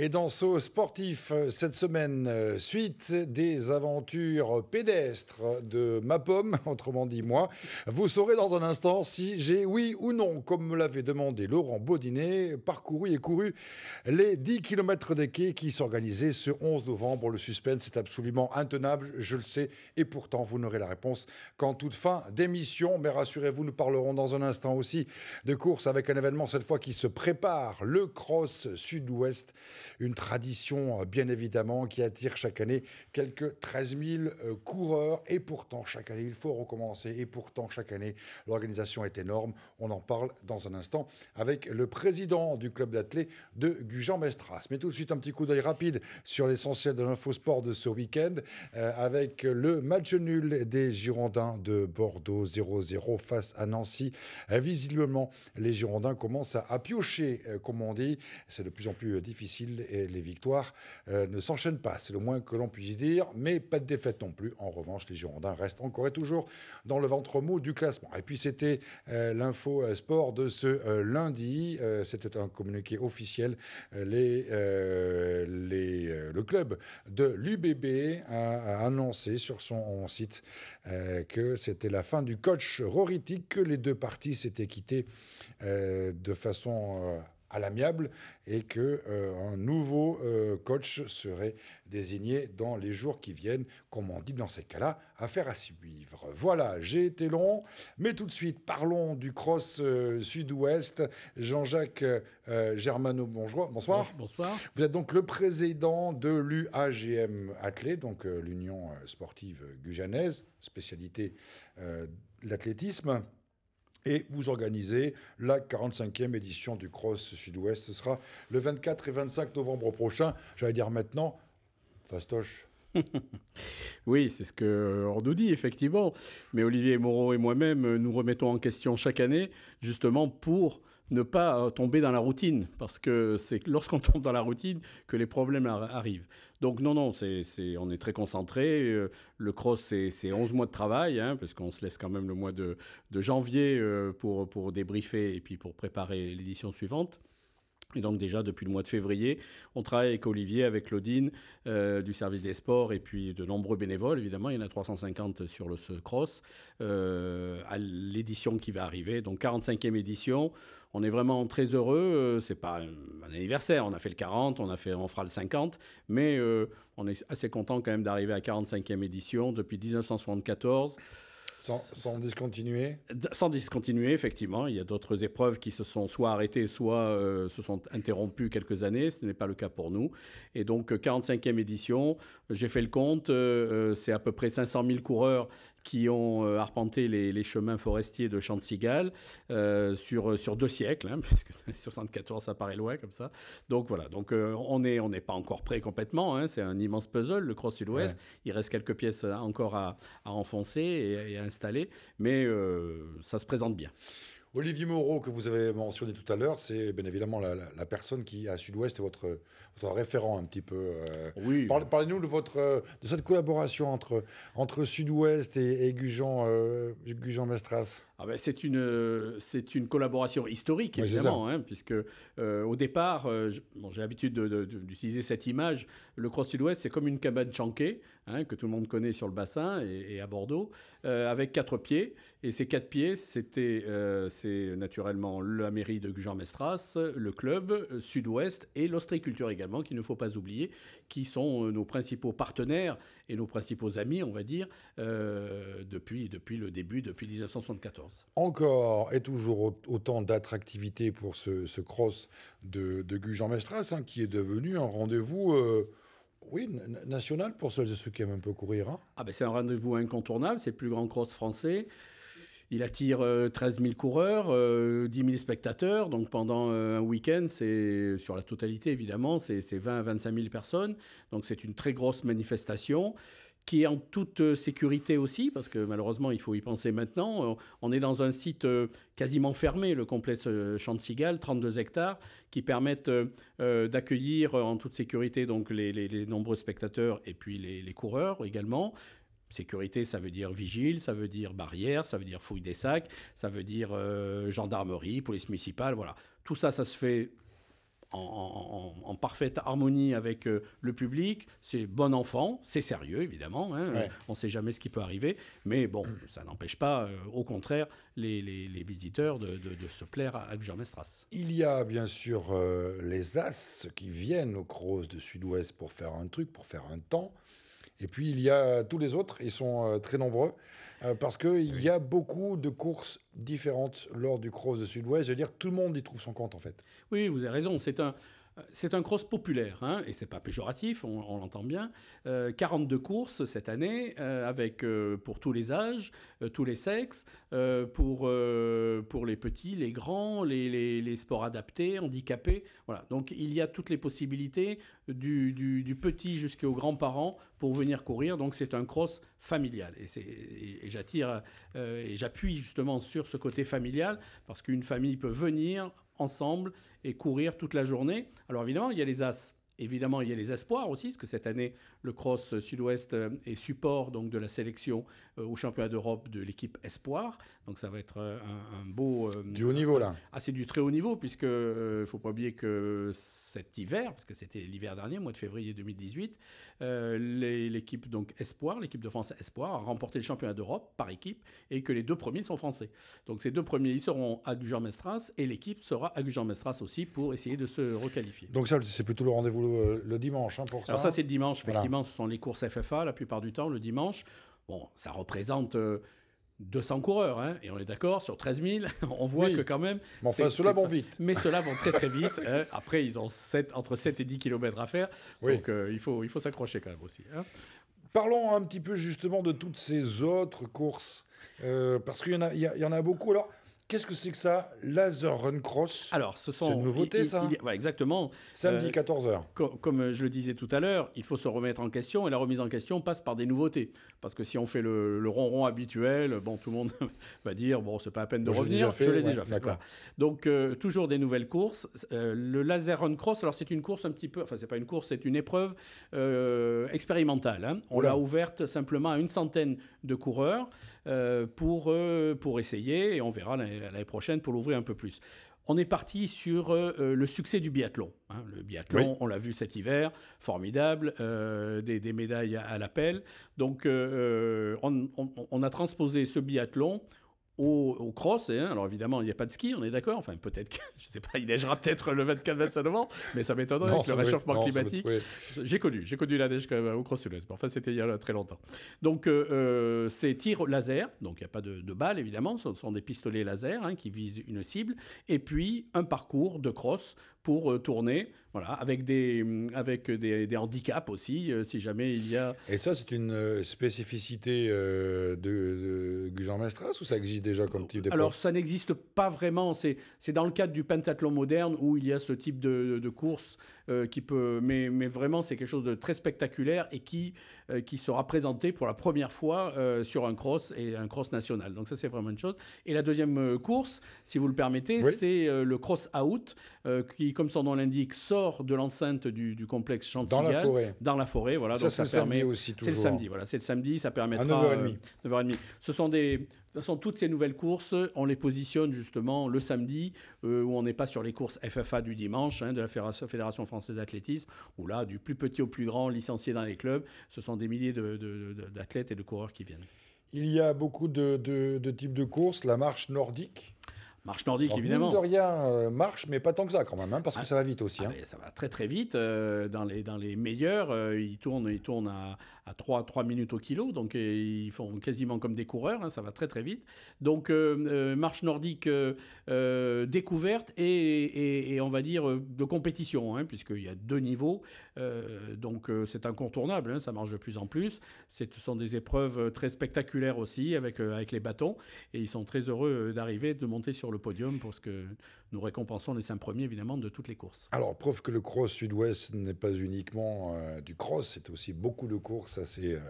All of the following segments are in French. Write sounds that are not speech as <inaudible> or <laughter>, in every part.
Et dans ce sportif, euh, cette semaine, euh, suite des aventures pédestres de ma pomme, <laughs> autrement dit moi, vous saurez dans un instant si j'ai, oui ou non, comme me l'avait demandé Laurent Baudinet, parcouru et couru les 10 km des quais qui s'organisaient ce 11 novembre. Le suspense est absolument intenable, je le sais, et pourtant vous n'aurez la réponse qu'en toute fin d'émission. Mais rassurez-vous, nous parlerons dans un instant aussi de course avec un événement cette fois qui se prépare, le Cross Sud-Ouest une tradition euh, bien évidemment qui attire chaque année quelques 13 000 euh, coureurs. Et pourtant, chaque année, il faut recommencer. Et pourtant, chaque année, l'organisation est énorme. On en parle dans un instant avec le président du club d'athlètes de Gujan-Mestras. Mais tout de suite, un petit coup d'œil rapide sur l'essentiel de l'infosport de ce week-end euh, avec le match nul des Girondins de Bordeaux 0-0 face à Nancy. visiblement, les Girondins commencent à, piocher, comme on dit. C'est de plus en plus difficile les, les victoires euh, ne s'enchaînent pas, c'est le moins que l'on puisse dire, mais pas de défaite non plus. En revanche, les Girondins restent encore et toujours dans le ventre mou du classement. Et puis c'était euh, l'info euh, sport de ce lundi, c'était un communiqué officiel. Les, les, le club de l'UBB a, annoncé sur son site que c'était la fin du coach Roritic, que les deux parties s'étaient quittées de façon à l'amiable et que euh, un nouveau euh, coach serait désigné dans les jours qui viennent, comme on dit dans ces cas-là, affaire à suivre. Voilà, j'ai été long, mais tout de suite parlons du cross euh, sud-ouest. Jean-Jacques Germano, bonjour, bonsoir. Bonsoir. Vous êtes donc le président de l'UAGM Athlée, donc l'Union sportive gujanaise, spécialité l'athlétisme et vous organisez la 45e édition du Cross Sud-Ouest. Ce sera le 24 et 25 novembre prochain. J'allais dire maintenant, fastoche. <laughs> oui, c'est ce que on nous dit, effectivement. Mais Olivier Moreau et moi-même, euh, nous remettons en question chaque année, justement pour ne pas euh, tomber dans la routine, parce que c'est <laughs> lorsqu'on tombe dans la routine que les problèmes arrivent. Donc non, non, on est très concentré. Euh, le cross, c'est 11 mois de travail, hein, parce qu'on se laisse quand même le mois de, janvier euh, pour, pour débriefer et puis pour préparer l'édition suivante. Et donc déjà depuis le mois de février, on travaille avec Olivier, avec Claudine euh, du service des sports et puis de nombreux bénévoles, évidemment, il y en a 350 sur le cross, euh, à l'édition qui va arriver, donc 45e édition. On est vraiment très heureux, euh, c'est pas un, anniversaire, on a fait le 40, on, a fait, on fera le 50, mais on est assez content quand même d'arriver à 45e édition depuis 1974. Sans, discontinuer Sans discontinuer, effectivement. Il y a d'autres épreuves qui se sont soit arrêtées, soit euh, se sont interrompues quelques années. Ce n'est pas le cas pour nous. Et donc, 45e euh, édition, euh, j'ai fait le compte, c'est à peu près 500 000 coureurs qui ont euh, arpenté les, chemins forestiers de de euh, sur, euh, sur deux siècles, hein, parce que 74 ça paraît loin comme ça. Donc voilà, donc euh, on n'est on n'est pas encore prêt complètement, hein, c'est un immense puzzle, le Cross Sud-Ouest, il reste quelques pièces encore à, à enfoncer et, à installer, mais ça se présente bien. Olivier Moreau, que vous avez mentionné tout à l'heure, c'est bien évidemment la, personne qui, à Sud-Ouest, est votre, référent un petit peu. Euh. oui. Parlez-nous de, de cette collaboration entre, entre Sud-Ouest et, Gujan, euh, ah ben, euh, c'est une collaboration historique évidemment, hein, puisque euh, au départ, euh, j'ai l'habitude d'utiliser cette image. Le Cross Sud-Ouest, c'est comme une cabane chanquée hein, que tout le monde connaît sur le bassin et, à Bordeaux, avec quatre pieds. Et ces quatre pieds, c'était c'est naturellement la mairie de Gujan-Mestras, le club Sud-Ouest et l'ostriculture également, qu'il ne faut pas oublier, qui sont nos principaux partenaires et nos principaux amis, on va dire, euh, depuis, depuis le début, depuis 1974. Encore et toujours autant d'attractivité pour ce, cross de, de Gujan-Mestras, hein, qui est devenu un rendez-vous. Euh, oui, national pour celles et ceux qui aiment un peu courir. Hein. Ah ben c'est un rendez-vous incontournable, c'est le plus grand cross français. Il attire 13 euh, 000 coureurs, 10 euh, 000 spectateurs. Donc pendant euh, un week-end, c'est sur la totalité évidemment, c'est 20 à 25 000 personnes. Donc c'est une très grosse manifestation qui est en toute sécurité aussi, parce que malheureusement, il faut y penser maintenant. On est dans un site quasiment fermé, le complexe Champ de Cigale, 32 hectares, qui permettent d'accueillir en toute sécurité donc les, nombreux spectateurs et puis les coureurs également. Sécurité, ça veut dire vigile, ça veut dire barrière, ça veut dire fouille des sacs, ça veut dire euh, gendarmerie, police municipale, voilà. Tout ça, ça se fait en, parfaite harmonie avec euh, le public. C'est bon enfant, c'est sérieux, évidemment. Hein. on ne sait jamais ce qui peut arriver. Mais bon, <clears throat> ça n'empêche pas, euh, au contraire, les, visiteurs de, se plaire à Mestras. Il y a bien sûr les As qui viennent aux Crozes de Sud-Ouest pour faire un truc, pour faire un temps. Et puis, il y a euh, tous les autres, ils sont euh, très nombreux, euh, parce qu'il y a beaucoup de courses différentes lors du Cross de Sud-Ouest. Je veux dire, tout le monde y trouve son compte, en fait. Oui, vous avez raison. C'est un, c'est un cross populaire, hein, et c'est pas péjoratif, on, l'entend bien. 42 euh, courses cette année, euh, avec euh, pour tous les âges, tous les sexes, pour, pour les petits, les grands, les, sports adaptés, handicapés. Voilà. Donc il y a toutes les possibilités du, du, petit jusqu'aux grands-parents pour venir courir. Donc c'est un cross familial. Et, et j'attire et j'appuie justement sur ce côté familial, parce qu'une famille peut venir ensemble et courir toute la journée. Alors évidemment, il y a les as. Évidemment, il y a les espoirs aussi, parce que cette année, le cross sud-ouest euh, est support donc, de la sélection euh, au championnat d'Europe de l'équipe espoir. Donc ça va être euh, un, beau... du haut niveau, là. Ah, c'est du très haut niveau, puisque ne faut pas oublier que cet hiver, parce que c'était l'hiver dernier, mois de février 2018, l'équipe donc espoir, l'équipe de France espoir, a remporté le championnat d'Europe par équipe, et que les deux premiers sont français. Donc ces deux premiers, ils seront à Gujan-Mestras, et l'équipe sera à Gujan-Mestras aussi pour essayer de se requalifier. Donc ça, c'est plutôt le rendez-vous euh, le, dimanche hein, pour ça. Alors ça, c'est le dimanche. Effectivement, ce sont les courses FFA la plupart du temps, le dimanche. Bon, ça représente... 200 euh, coureurs, hein, et on est d'accord, sur 13 000, <laughs> on voit que quand même... Mais enfin, ceux-là vont vite. Mais ceux-là vont très très vite. <laughs> Hein. Après, ils ont 7, entre 7 et 10 km à faire, donc euh, il faut, il faut s'accrocher quand même aussi. Parlons un petit peu justement de toutes ces autres courses, parce qu'il y, y, y, en a beaucoup. Alors, Qu'est-ce que c'est que ça Laser Run Cross Alors, ce sont. C'est une nouveauté, ça hein Exactement. Samedi, 14h. Euh, comme euh, je le disais tout à l'heure, il faut se remettre en question et la remise en question passe par des nouveautés. Parce que si on fait le, le ronron habituel, bon, tout le monde <laughs> va dire bon, c'est pas à peine de revenir, je l'ai déjà fait. Donc, euh, toujours des nouvelles courses. le Laser Run Cross, alors c'est une course un petit peu. Enfin, c'est pas une course, c'est une épreuve expérimentale. Hein. On l'a ouverte simplement à une centaine de coureurs. Euh, pour, euh, pour essayer, et on verra l'année prochaine pour l'ouvrir un peu plus. On est parti sur euh, le succès du biathlon. Hein. le biathlon, on l'a vu cet hiver, formidable, des, médailles à, l'appel. Donc, on, a transposé ce biathlon au, cross. alors évidemment, il n'y a pas de ski, on est d'accord. Enfin, peut-être que, <laughs> je sais pas, il neigera peut-être le 24-25 novembre, mais ça m'étonnerait avec le réchauffement climatique. J'ai connu, j'ai connu la neige quand même euh, au crossuleuse. enfin, c'était il y a très longtemps. Donc, euh, euh, c'est tir laser, donc il n'y a pas de, balles évidemment, ce sont des pistolets laser hein, qui visent une cible, et puis un parcours de cross pour tourner voilà, avec des, mm, avec des, handicaps aussi, euh, si jamais il y a. Et ça, c'est une euh, spécificité euh, de, de, Jean Mestras ou ça existe déjà comme type de Alors, ça n'existe pas vraiment. C'est, dans le cadre du pentathlon moderne où il y a ce type de, course qui peut. Mais, mais vraiment, c'est quelque chose de très spectaculaire et qui, qui sera présenté pour la première fois sur un cross et un cross national. Donc, ça, c'est vraiment une chose. Et la deuxième course, si vous le permettez, c'est le cross out qui, comme son nom l'indique, sort de l'enceinte du, complexe Chantigal. Dans la forêt. Dans la forêt, voilà. Ça, ça permet... aussi, toujours. C'est le samedi, voilà. C'est le samedi, ça permettra... À 9h30. 9h30. Euh, ce sont des... ce sont toutes ces nouvelles courses, on les positionne justement le samedi, euh, où on n'est pas sur les courses FFA du dimanche, hein, de la Fédération française d'athlétisme, où là, du plus petit au plus grand, licencié dans les clubs, ce sont des milliers d'athlètes et de coureurs qui viennent. Il y a beaucoup de, de types de courses, la marche nordique, Marche nordique, évidemment. de rien, euh, marche, mais pas tant que ça quand même, hein, parce que ah. ça va vite aussi. Ah, hein. Ça va très très vite. Euh, dans, les, dans les meilleurs, euh, ils tournent, ils tournent à, 3, 3, minutes au kilo, donc ils font quasiment comme des coureurs, hein, ça va très très vite. Donc marche nordique découverte et, et, on va dire de compétition, puisqu'il y a deux niveaux. donc c'est incontournable, ça marche de plus en plus. Ce sont des épreuves très spectaculaires aussi avec, avec les bâtons et ils sont très heureux d'arriver, de monter sur le podium pour ce que nous récompensons les cinq premiers, évidemment, de toutes les courses. Alors, preuve que le cross sud-ouest n'est pas uniquement euh, du cross, c'est aussi beaucoup de courses assez, euh,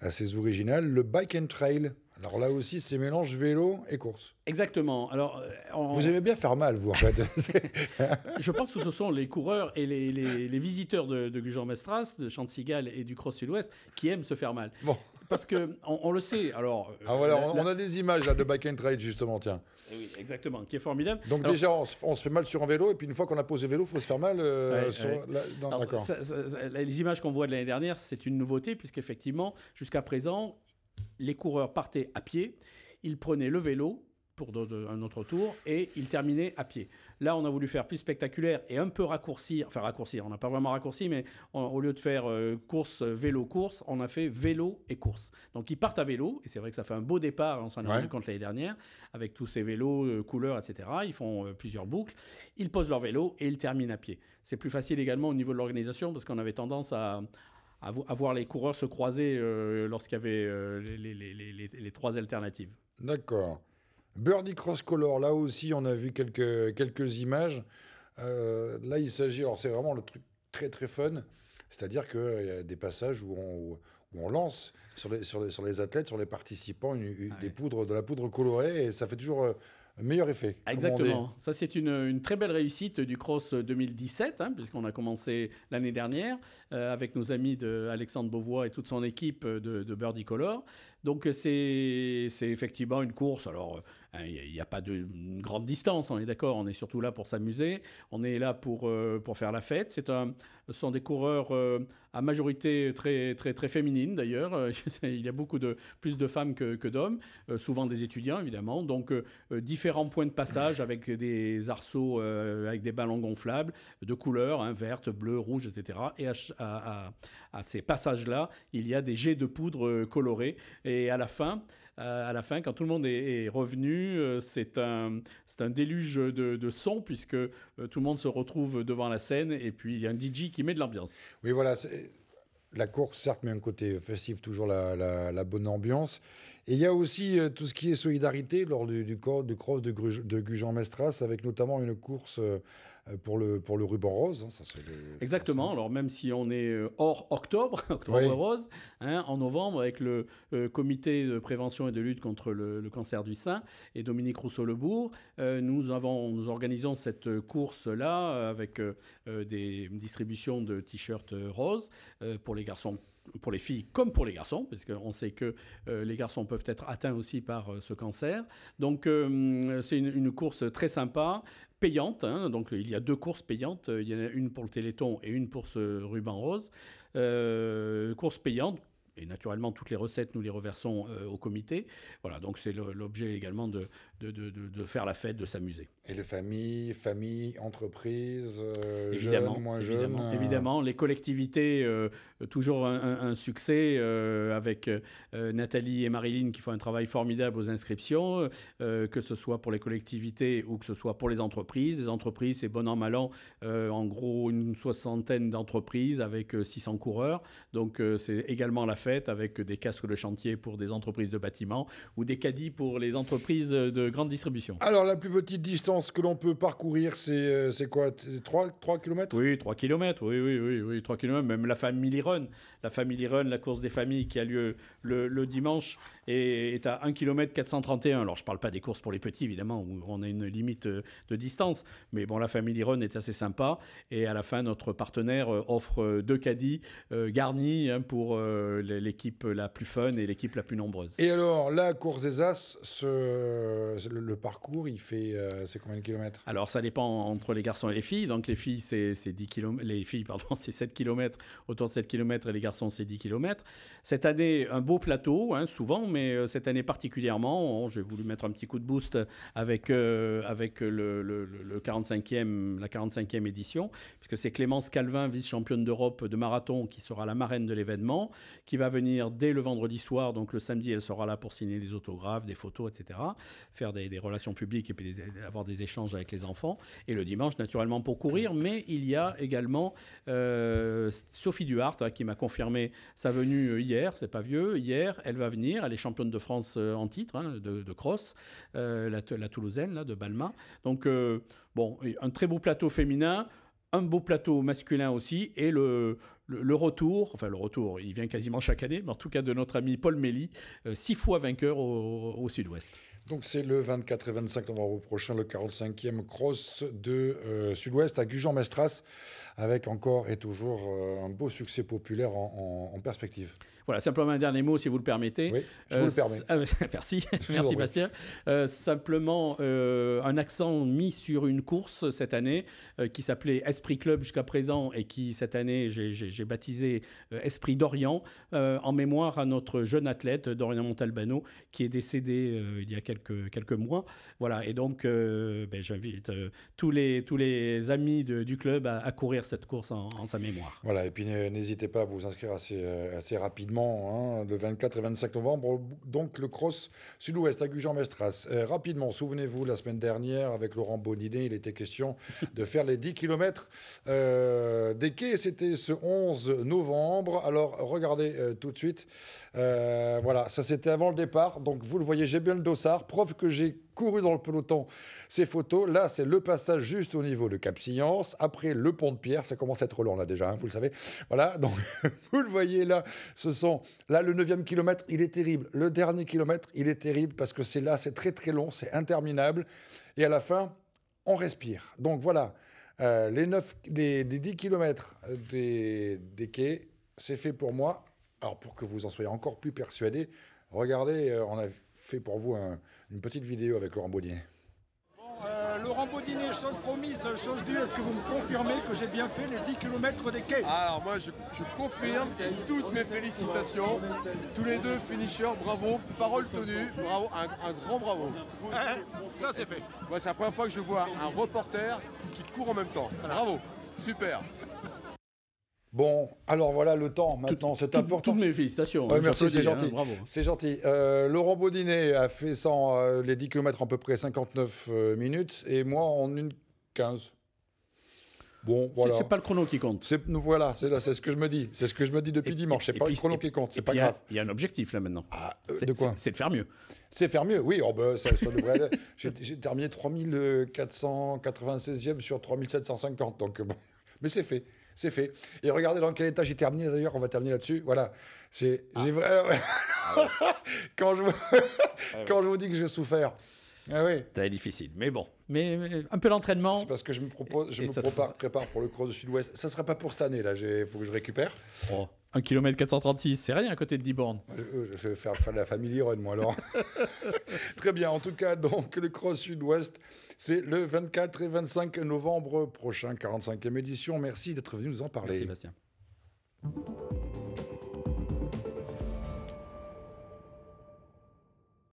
assez originales. Le bike and trail, alors là aussi, c'est mélange vélo et course. Exactement. Alors, euh, Vous aimez bien faire mal, vous, en fait. <laughs> je pense que ce sont les coureurs et les, les, visiteurs de, de Gujan-Mestras, de Chantigal et du Cross Sud-Ouest qui aiment se faire mal. Bon parce que on, le sait. Alors, euh, ah, on, a des images là, de back and trade justement, tiens. Eh oui, exactement, qui est formidable. Donc déjà, on se, fait mal sur un vélo, et puis une fois qu'on a posé le vélo, il faut se faire mal. dans les images qu'on voit de l'année dernière, c'est une nouveauté puisqu'effectivement, jusqu'à présent, les coureurs partaient à pied, ils prenaient le vélo pour un autre tour et il terminait à pied. Là, on a voulu faire plus spectaculaire et un peu raccourcir, enfin raccourcir, on n'a pas vraiment raccourci, mais au lieu de faire euh, course, euh, vélo, course, on a fait vélo et course. Donc ils partent à vélo, et c'est vrai que ça fait un beau départ, hein, on s'en est rendu compte l'année dernière, avec tous ces vélos, euh, couleurs, etc. Ils font plusieurs boucles, ils posent leur vélo et ils terminent à pied. C'est plus facile également au niveau de l'organisation parce qu'on avait tendance à voir les coureurs se croiser lorsqu'il y avait les, les, trois alternatives. D'accord. Birdie Cross Color, là aussi, on a vu quelques, quelques images. Euh, là, il s'agit, alors c'est vraiment le truc très très fun, c'est-à-dire qu'il y a des passages où on, où on lance sur les, sur les, sur, les, athlètes, sur les participants, ah des poudres, de la poudre colorée, et ça fait toujours. un euh, meilleur effet. Exactement. Ça, c'est une, une, très belle réussite du Cross 2017, euh, hein, puisqu'on a commencé l'année dernière avec nos amis de Alexandre Beauvois et toute son équipe de, de Birdie Color. Donc euh, c'est effectivement une course. Alors euh, hein, il n'y a, pas de grande distance, on est d'accord. On est surtout là pour s'amuser. On est là pour, euh, pour faire la fête. C'est un, ce sont des coureurs à majorité très, très, très féminine d'ailleurs. <laughs> il y a beaucoup de, plus de femmes que, que d'hommes, souvent des étudiants évidemment. Donc différents points de passage <coughs> avec des arceaux, avec des ballons gonflables de couleurs, vertes, hein, verte, bleu, rouge, etc. Et à, ces passages-là, il y a des jets de poudre colorés. Et à la fin, euh, à la fin, quand tout le monde est, revenu, euh, c'est un, un déluge de, de sons puisque euh, tout le monde se retrouve devant la scène et puis il y a un DJ qui met de l'ambiance. Oui, voilà. La course, certes, met un côté festif, toujours la, la bonne ambiance. Et il y a aussi euh, tout ce qui est solidarité lors du, du, cross de, de Gujan-Mestras, avec notamment une course euh, euh, pour, le, pour le ruban rose. Hein, Exactement. Alors, même si on est hors octobre, <laughs> octobre rose, hein, en novembre, avec le comité de prévention et de lutte contre le, le cancer du sein et Dominique Rousseau-Lebourg, nous, avons, nous organisons cette course-là avec des distributions de t-shirts roses pour les garçons pour les filles comme pour les garçons, parce qu'on sait que euh, les garçons peuvent être atteints aussi par euh, ce cancer. Donc euh, c'est une, course très sympa, payante. Hein. donc il y a deux courses payantes, il y en a une pour le Téléthon et une pour ce ruban rose. course payante et naturellement, toutes les recettes, nous les reversons euh, au comité. Voilà, donc c'est l'objet également de de, faire la fête, de s'amuser. Et les familles, familles, entreprises, euh, évidemment, jeunes, évidemment, euh, Évidemment, les collectivités, toujours un, succès avec Nathalie et Marilyn qui font un travail formidable aux inscriptions, que ce soit pour les collectivités ou que ce soit pour les entreprises. Les entreprises, c'est bon an, mal an, en gros une soixantaine d'entreprises avec 600 coureurs. Donc c'est également la fête avec des casques de chantier pour des entreprises de bâtiments ou des caddies pour les entreprises de grande distribution. Alors, la plus petite distance que l'on peut parcourir, c'est euh, quoi 3, 3 km Oui, 3 km, oui, oui, oui, oui, 3 km. Même la Family Run, la Family Run, la course des familles qui a lieu le, dimanche, est, à 1 km 431. Alors, je ne parle pas des courses pour les petits, évidemment, où on a une limite euh, de distance. Mais bon, la Family Run est assez sympa. Et à la fin, notre partenaire euh, offre deux caddies garnis hein, pour les l'équipe la plus fun et l'équipe la plus nombreuse. Et alors, la course des As, ce, le, parcours, il fait euh, c'est combien de kilomètres Alors, ça dépend entre les garçons et les filles. Donc, les filles, c'est 10 km, les filles, pardon, <laughs> c'est 7 km, autour de 7 km, et les garçons, c'est 10 km. Cette année, un beau plateau, hein, souvent, mais euh, cette année particulièrement, j'ai voulu mettre un petit coup de boost avec, euh, avec le, le, le 45e, la 45e édition, puisque c'est Clémence Calvin, vice-championne d'Europe de marathon, qui sera la marraine de l'événement, qui va va venir dès le vendredi soir, donc le samedi, elle sera là pour signer des autographes, des photos, etc. Faire des, relations publiques et puis avoir des échanges avec les enfants. Et le dimanche, naturellement, pour courir. Mais il y a également euh, Sophie Duhart hein, qui m'a confirmé sa venue euh, hier. C'est pas vieux. Hier, elle va venir. Elle est championne de France euh, en titre hein, de, de, cross, la, Toulousaine de Balma. Donc bon, un très beau plateau féminin un beau plateau masculin aussi, et le, le, retour, enfin le retour, il vient quasiment chaque année, mais en tout cas de notre ami Paul Méli, euh, six fois vainqueur au, Sud-Ouest. Donc c'est le 24 et 25 novembre prochain, le 45e Cross de euh, Sud-Ouest à Gujan-Mestras, avec encore et toujours euh, un beau succès populaire en perspective. Voilà, simplement un dernier mot, si vous le permettez. Oui, je vous le euh, permets. Euh, <laughs> merci, merci Bastien. Euh, simplement, un accent mis sur une course cette année qui s'appelait Esprit Club jusqu'à présent et qui, cette année, j'ai baptisé Esprit d'Orient en mémoire à notre jeune athlète, Dorian Montalbano, qui est décédé il y a quelques, mois. Voilà, et donc, ben, j'invite tous, les, amis du club à, courir cette course en, sa mémoire. Voilà, et puis n'hésitez pas à vous inscrire assez rapidement Hein, le 24 et 25 novembre, donc le cross sud-ouest à Gujan-Mestras. Euh, rapidement, souvenez-vous, la semaine dernière, avec Laurent Boninet, il était question <laughs> de faire les 10 km euh, des quais. C'était ce 11 novembre. Alors, regardez euh, tout de suite. voilà, ça c'était avant le départ. Donc, vous le voyez, j'ai bien le dossard. Preuve que j'ai couru dans le peloton ces photos. Là, c'est le passage juste au niveau de Cap Science. Après, le pont de pierre. Ça commence à être long, là, déjà, hein, vous le savez. Voilà, <laughs> donc vous le voyez là. Ce sont. Là, le 9e kilomètre, il est terrible. Le dernier kilomètre, il est terrible parce que c'est là, c'est très, très long, c'est interminable. Et à la fin, on respire. Donc voilà. Euh, les, 9, les, 10 km euh, des, quais, c'est fait pour moi. Alors pour que vous en soyez encore plus persuadés, regardez, euh, on a fait pour vous une petite vidéo avec Laurent Baudinet. Euh, Laurent Baudinet, chose promise, chose due, est-ce que vous me confirmez que j'ai bien fait les 10 km des quais Alors moi je, confirme toutes mes félicitations. Tous les deux finishers, bravo, parole tenue, bravo, un, grand bravo. Eh, eh, ça c'est fait. c'est la première fois que je vois un reporter qui court en même temps. Bravo, super. Bon, alors voilà le temps maintenant, c'est important. Toutes mes félicitations. Hein, merci, hein, c'est gentil. C'est gentil. Laurent Baudinet a fait euh, les 10 km en à peu près 59 euh, minutes et moi en une 15. Bon, voilà. C'est pas le chrono qui compte. C'est voilà, c'est c'est ce que je me dis, c'est ce que je me dis depuis dimanche. dimanche. C'est pas le chrono qui compte, c'est pas grave. Il y, a un objectif là maintenant. Ah, euh, de quoi C'est de faire mieux. C'est faire mieux, oui. Oh, bah, ça, <laughs> J'ai terminé 3496e sur 3750, donc bon, mais c'est fait. C'est fait. Et regardez dans quel état j'ai terminé d'ailleurs, on va terminer là-dessus. Voilà. J'ai, ah. vraiment... <laughs> Ah quand, je... <laughs> Ah quand je vous dis que j'ai souffert, ah oui. difficile. Mais bon, mais, un peu l'entraînement. C'est parce que je me propose, je prépare, pour le Cross du Sud-Ouest. Ça sera pas pour cette année là. Il faut que je récupère. Oh. 1 km 436, c'est rien à côté de 10 euh, Je, vais faire, la famille run, moi, alors. <laughs> Très bien. En tout cas, donc, le Cross Sud-Ouest, c'est le 24 et 25 novembre prochain, 45e édition. Merci d'être venu nous en parler. Merci,